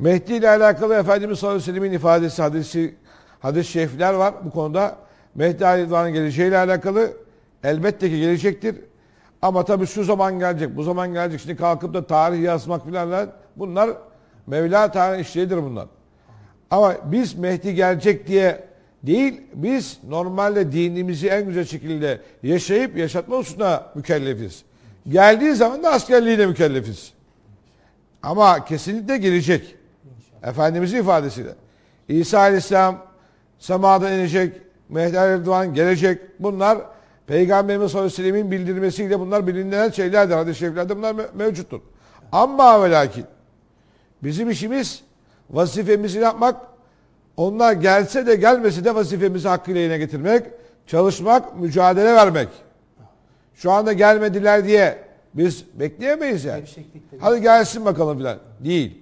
Mehdi ile alakalı Efendimiz sallallahu aleyhi ve sellemin ifadesi, hadisi, hadis-i şerifler var bu konuda. Mehdi Aleyhisselam'ın geleceğiyle alakalı elbette ki gelecektir. Ama tabi şu zaman gelecek, bu zaman gelecek. Şimdi kalkıp da tarih yazmak filanlar bunlar Mevla Teala'nın işleridir bunlar. Ama biz Mehdi gelecek diye değil, biz normalde dinimizi en güzel şekilde yaşayıp yaşatma hususuna mükellefiz. Geldiği zaman da askerliğiyle mükellefiz. Ama kesinlikle gelecek. Efendimizin ifadesiyle. İsa Aleyhisselam semadan inecek, Mehdi Erdoğan gelecek. Bunlar Peygamberimiz sallallahu aleyhi bildirmesiyle bunlar bilinen şeylerdir. Hadis-i şeriflerde bunlar mevcuttur. Ama ve lakin bizim işimiz vazifemizi yapmak, onlar gelse de gelmese de vazifemizi hakkıyla yerine getirmek, çalışmak, mücadele vermek. Şu anda gelmediler diye biz bekleyemeyiz yani. Hadi gelsin bakalım filan. Değil.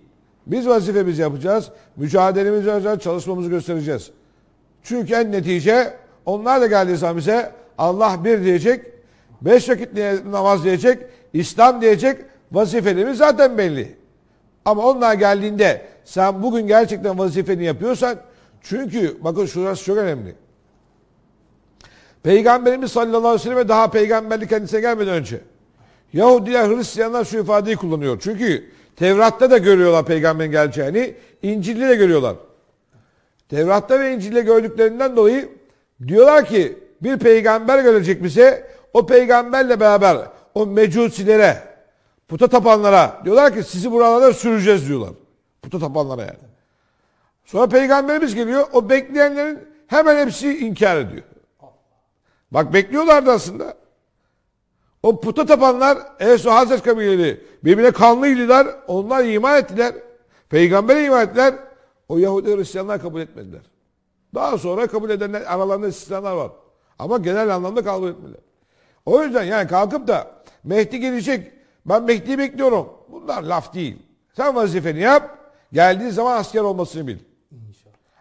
Biz vazifemizi yapacağız. Mücadelemizi yapacağız. Çalışmamızı göstereceğiz. Çünkü en netice onlar da geldiği zaman bize Allah bir diyecek. Beş vakit namaz diyecek. İslam diyecek. Vazifelerimiz zaten belli. Ama onlar geldiğinde sen bugün gerçekten vazifeni yapıyorsan çünkü bakın şurası çok önemli. Peygamberimiz sallallahu aleyhi ve sellem daha peygamberlik kendisine gelmeden önce Yahudiler, Hristiyanlar şu ifadeyi kullanıyor. Çünkü Tevrat'ta da görüyorlar peygamberin geleceğini, İncil'de de görüyorlar. Tevrat'ta ve İncil'de gördüklerinden dolayı diyorlar ki bir peygamber gelecek bize, o peygamberle beraber o mecusilere, puta tapanlara diyorlar ki sizi buralarda süreceğiz diyorlar. Puta tapanlara yani. Sonra peygamberimiz geliyor, o bekleyenlerin hemen hepsi inkar ediyor. Bak bekliyorlardı aslında. O puta tapanlar Evsu Hazret kabileleri birbirine kanlıydılar. Onlar iman ettiler. Peygamber'e iman ettiler. O Yahudi Hristiyanlar kabul etmediler. Daha sonra kabul edenler aralarında istisnalar var. Ama genel anlamda kabul etmediler. O yüzden yani kalkıp da Mehdi gelecek. Ben Mehdi'yi bekliyorum. Bunlar laf değil. Sen vazifeni yap. Geldiği zaman asker olmasını bil.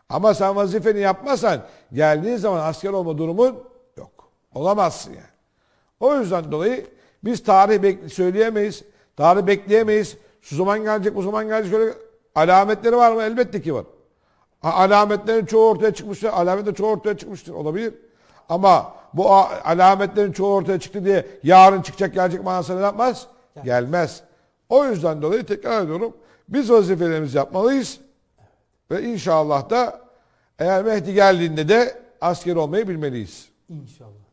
Ama sen vazifeni yapmazsan geldiği zaman asker olma durumun yok. Olamazsın yani. O yüzden dolayı biz tarih bek söyleyemeyiz. Tarih bekleyemeyiz. Şu zaman gelecek, bu zaman gelecek. Öyle alametleri var mı? Elbette ki var. Alametlerin çoğu ortaya çıkmıştır. Alametlerin çoğu ortaya çıkmıştır. Olabilir. Ama bu alametlerin çoğu ortaya çıktı diye yarın çıkacak gelecek manasını yapmaz? Gelmez. O yüzden dolayı tekrar ediyorum. Biz vazifelerimizi yapmalıyız. Ve inşallah da eğer Mehdi geldiğinde de asker olmayı bilmeliyiz. İnşallah.